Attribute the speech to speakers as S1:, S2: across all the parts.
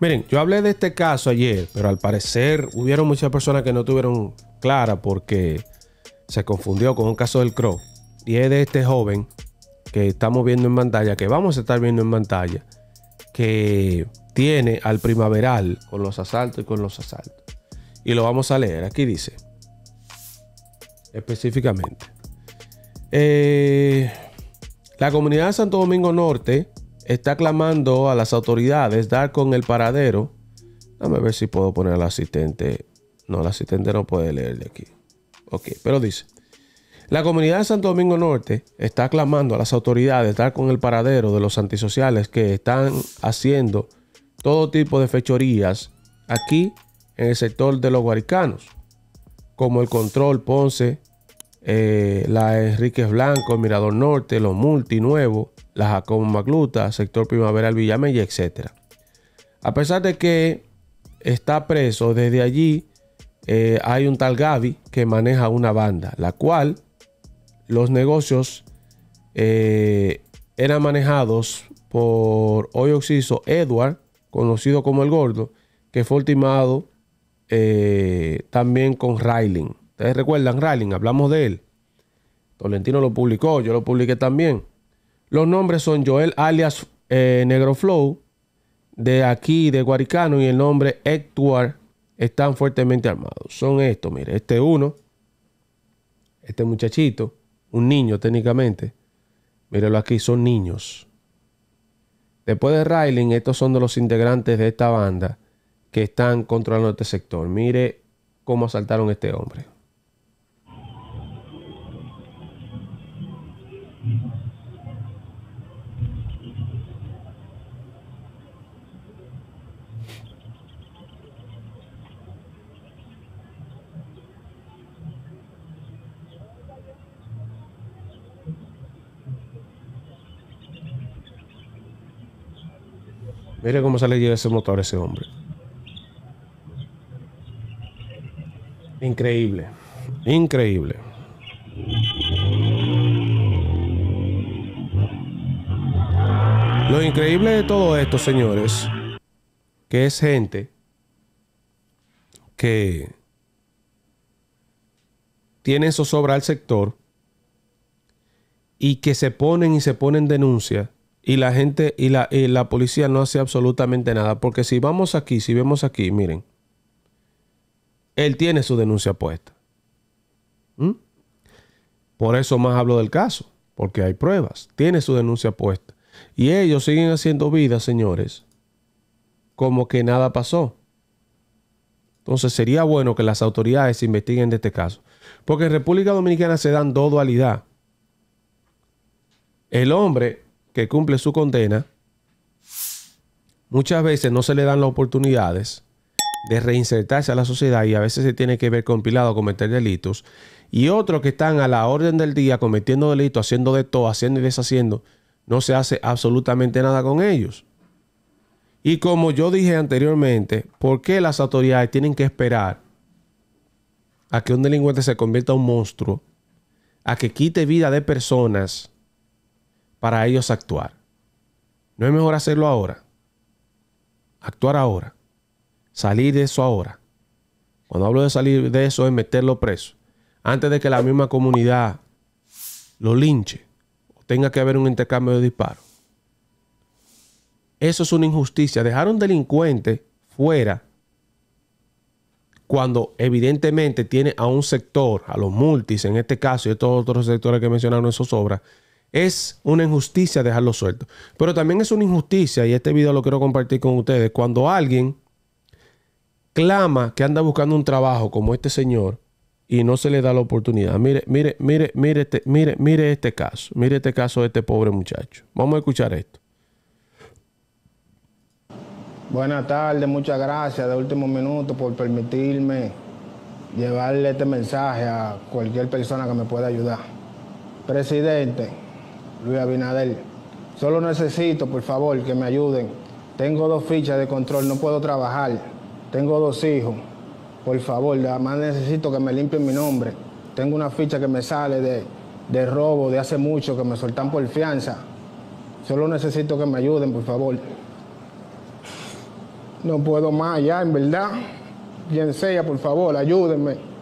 S1: Miren, yo hablé de este caso ayer, pero al parecer hubieron muchas personas que no tuvieron clara porque se confundió con un caso del CRO. Y es de este joven que estamos viendo en pantalla, que vamos a estar viendo en pantalla, que tiene al primaveral con los asaltos y con los asaltos. Y lo vamos a leer. Aquí dice, específicamente, eh, la comunidad de Santo Domingo Norte está clamando a las autoridades dar con el paradero. Dame a ver si puedo poner al asistente. No, el asistente no puede leer de aquí. Ok, pero dice. La comunidad de Santo Domingo Norte está clamando a las autoridades dar con el paradero de los antisociales que están haciendo todo tipo de fechorías aquí en el sector de los guaricanos, como el Control Ponce, eh, la Enríquez Blanco, Mirador Norte, los Multi la Jacobo Magluta, sector Primavera Primaveral Villamella, etc. A pesar de que está preso, desde allí eh, hay un tal Gaby que maneja una banda, la cual los negocios eh, eran manejados por hoy oxiso Edward, conocido como el Gordo, que fue ultimado eh, también con Railing. ¿Ustedes recuerdan Railing? Hablamos de él. Tolentino lo publicó, yo lo publiqué también. Los nombres son Joel alias eh, negro flow de aquí de Guaricano y el nombre Edward están fuertemente armados. Son estos, mire, este uno, este muchachito, un niño técnicamente. Mírelo aquí, son niños. Después de Railing, estos son de los integrantes de esta banda que están controlando este sector. Mire cómo asaltaron a este hombre. Mire cómo le lleva ese motor a ese hombre. Increíble. Increíble. Lo increíble de todo esto, señores, que es gente que eso sobra al sector y que se ponen y se ponen denuncia y la gente y la, policía no hace absolutamente nada. Porque si vamos aquí, si vemos aquí, miren, él tiene su denuncia puesta. ¿Mm? Por eso más hablo del caso, porque hay pruebas, tiene su denuncia puesta. Y ellos siguen haciendo vida, señores, como que nada pasó. Entonces sería bueno que las autoridades investiguen de este caso. Porque en República Dominicana se dan dos dualidades. El hombre que cumple su condena, muchas veces no se le dan las oportunidades de reinsertarse a la sociedad y a veces se tiene que ver compilado a cometer delitos. Y otros que están a la orden del día cometiendo delitos, haciendo de todo, haciendo y deshaciendo, no se hace absolutamente nada con ellos. Y como yo dije anteriormente, ¿por qué las autoridades tienen que esperar a que un delincuente se convierta en un monstruo? A que quite vida de personas para ellos actuar. ¿No es mejor hacerlo ahora? Actuar ahora. Salir de eso ahora. Cuando hablo de salir de eso es meterlo preso. Antes de que la misma comunidad lo linche o tenga que haber un intercambio de disparos. Eso es una injusticia. Dejar a un delincuente fuera cuando evidentemente tiene a un sector, a los multis en este caso y a todos los otros sectores que mencionaron en sus obras, es una injusticia dejarlo suelto. Pero también es una injusticia, y este video lo quiero compartir con ustedes, cuando alguien clama que anda buscando un trabajo como este señor y no se le da la oportunidad. Mire, mire, mire, mire este, mire, mire este caso. Mire este caso de este pobre muchacho. Vamos a escuchar esto.
S2: Buenas tardes, muchas gracias de último minuto por permitirme llevarle este mensaje a cualquier persona que me pueda ayudar. Presidente, Luis Abinader. Solo necesito, por favor, que me ayuden. Tengo dos fichas de control, no puedo trabajar. Tengo dos hijos. Por favor, más necesito que me limpien mi nombre. Tengo una ficha que me sale de, robo de hace mucho, que me soltan por fianza. Solo necesito que me ayuden, por favor. No puedo más ya, en verdad. Quien sea, por favor, ayúdenme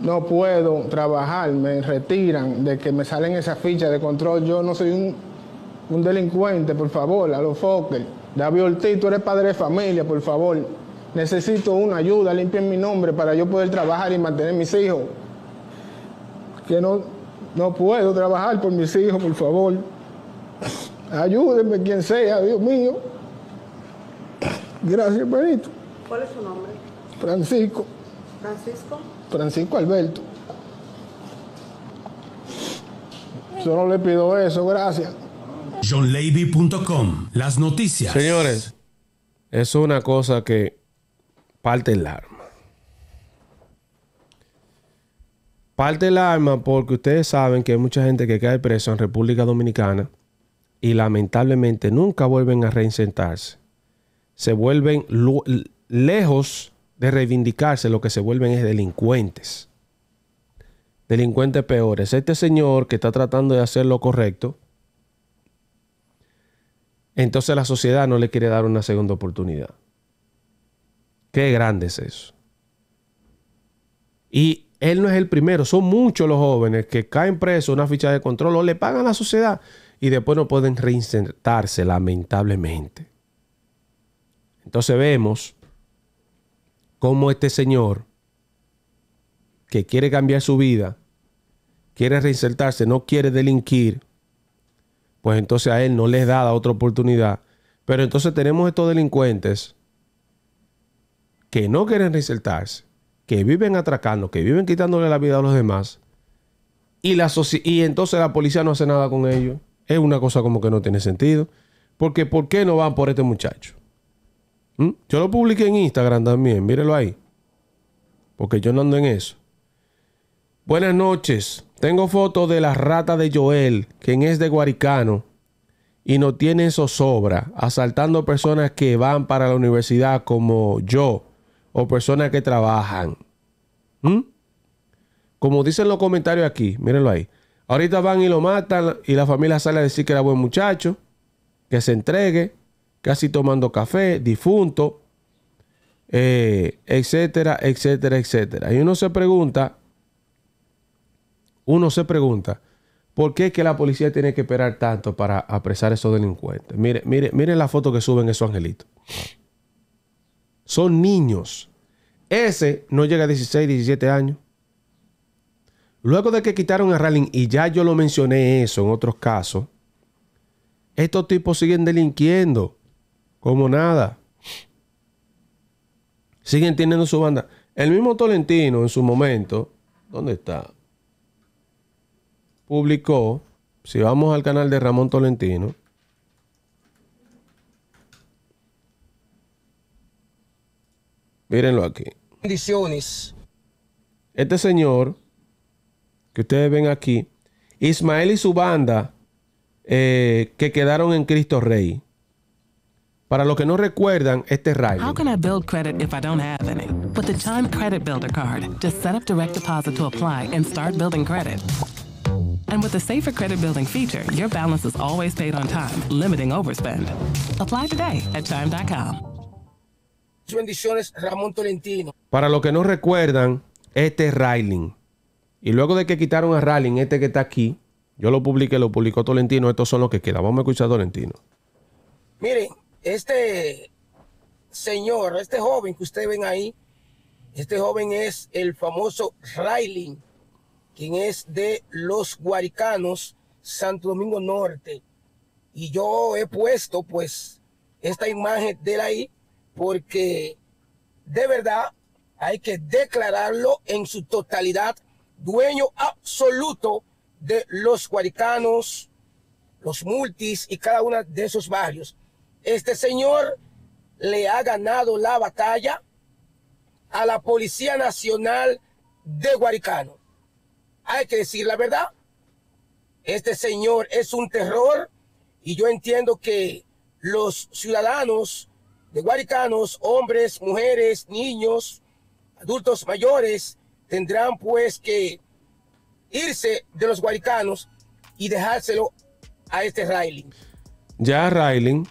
S2: no puedo trabajar, me retiran, de que me salen esas fichas de control. Yo no soy un, delincuente, por favor, a los Fokker. David Ortiz, tú eres padre de familia, por favor. Necesito una ayuda, limpien mi nombre para yo poder trabajar y mantener mis hijos. Que no, no puedo trabajar por mis hijos, por favor. Ayúdenme quien sea, Dios mío. Gracias, Benito.
S3: ¿Cuál es su nombre?
S2: Francisco. Francisco. Francisco Alberto. Solo le pido eso, gracias.
S1: JohnLevy.com las noticias. Señores, es una cosa que parte el arma. Parte el arma porque ustedes saben que hay mucha gente que cae presa en República Dominicana y lamentablemente nunca vuelven a reinsentarse. Se vuelven lejos de reivindicarse, lo que se vuelven es delincuentes. Delincuentes peores. Este señor que está tratando de hacer lo correcto, entonces la sociedad no le quiere dar una segunda oportunidad. Qué grande es eso. Y él no es el primero, son muchos los jóvenes que caen presos una ficha de control o le pagan a la sociedad y después no pueden reinsertarse, lamentablemente. Entonces vemos como este señor que quiere cambiar su vida, quiere reinsertarse, no quiere delinquir, pues entonces a él no les da otra oportunidad. Pero entonces tenemos estos delincuentes que no quieren reinsertarse, que viven atracando, que viven quitándole la vida a los demás, y, la y entonces la policía no hace nada con ellos. Es una cosa como que no tiene sentido. Porque ¿por qué no van por este muchacho? ¿Mm? Yo lo publiqué en Instagram también, mírelo ahí. Porque yo no ando en eso. Buenas noches. Tengo fotos de la rata de Joel, quien es de Guaricano y no tiene zozobra, asaltando personas que van para la universidad como yo o personas que trabajan. ¿Mm? Como dicen los comentarios aquí, mírenlo ahí. Ahorita van y lo matan y la familia sale a decir que era buen muchacho, que se entregue, casi tomando café, difunto, eh, etcétera, etcétera, etcétera. Y uno se pregunta, uno se pregunta, ¿por qué es que la policía tiene que esperar tanto para apresar a esos delincuentes? Mire, mire, miren la foto que suben esos angelitos. Son niños. Ese no llega a 16, 17 años. Luego de que quitaron a raling, y ya yo lo mencioné eso en otros casos, estos tipos siguen delinquiendo como nada. Siguen teniendo su banda. El mismo Tolentino en su momento, ¿dónde está? Publicó, si vamos al canal de Ramón Tolentino, mírenlo aquí.
S3: Bendiciones.
S1: Este señor que ustedes ven aquí, Ismael y su banda eh, que quedaron en Cristo Rey. Para los que no recuerdan, este es How
S2: can I build credit if I don't have any? With the Chime Credit Builder card, just set up direct deposit to apply and start building credit. And with the Safer Credit Building feature, your balance is always paid on time, limiting overspend. Apply today at chime.com.
S3: Bendiciones, Ramón Tolentino.
S1: Para los que no recuerdan, este es Riley. Y luego de que quitaron a Riley, este que está aquí, yo lo publiqué, lo publicó Tolentino, estos son los que quedan. Vamos a escuchar a Tolentino.
S3: Miren, este señor, este joven que ustedes ven ahí, este joven es el famoso Railing, quien es de los Guaricanos, Santo Domingo Norte. Y yo he puesto pues esta imagen de él ahí porque de verdad hay que declararlo en su totalidad dueño absoluto de los Guaricanos, los multis y cada uno de esos barrios. Este señor le ha ganado la batalla a la Policía Nacional de Guaricano. Hay que decir la verdad. Este señor es un terror y yo entiendo que los ciudadanos de Guaricanos, hombres, mujeres, niños, adultos mayores, tendrán pues que irse de los Guaricanos y dejárselo a este Railing.
S1: Ya Railing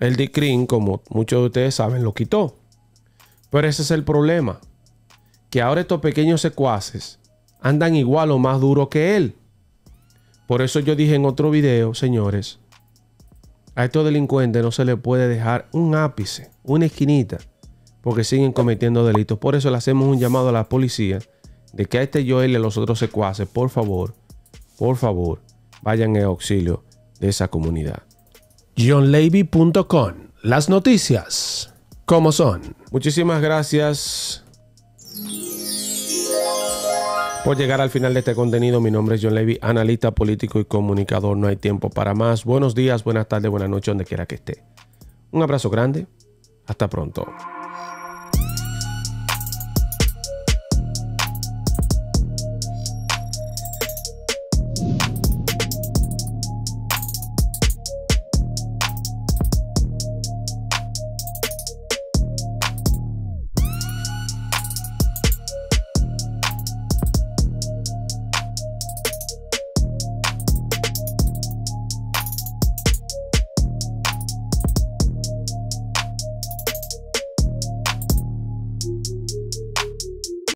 S1: el D-Crin, como muchos de ustedes saben, lo quitó. Pero ese es el problema. Que ahora estos pequeños secuaces andan igual o más duro que él. Por eso yo dije en otro video, señores, a estos delincuentes no se les puede dejar un ápice, una esquinita, porque siguen cometiendo delitos. Por eso le hacemos un llamado a la policía de que a este Joel y a los otros secuaces, por favor, por favor, vayan en auxilio de esa comunidad johnlevy.com. Las noticias, como son. Muchísimas gracias por llegar al final de este contenido. Mi nombre es John Levy, analista político y comunicador. No hay tiempo para más. Buenos días, buenas tardes, buenas noches, donde quiera que esté. Un abrazo grande. Hasta pronto.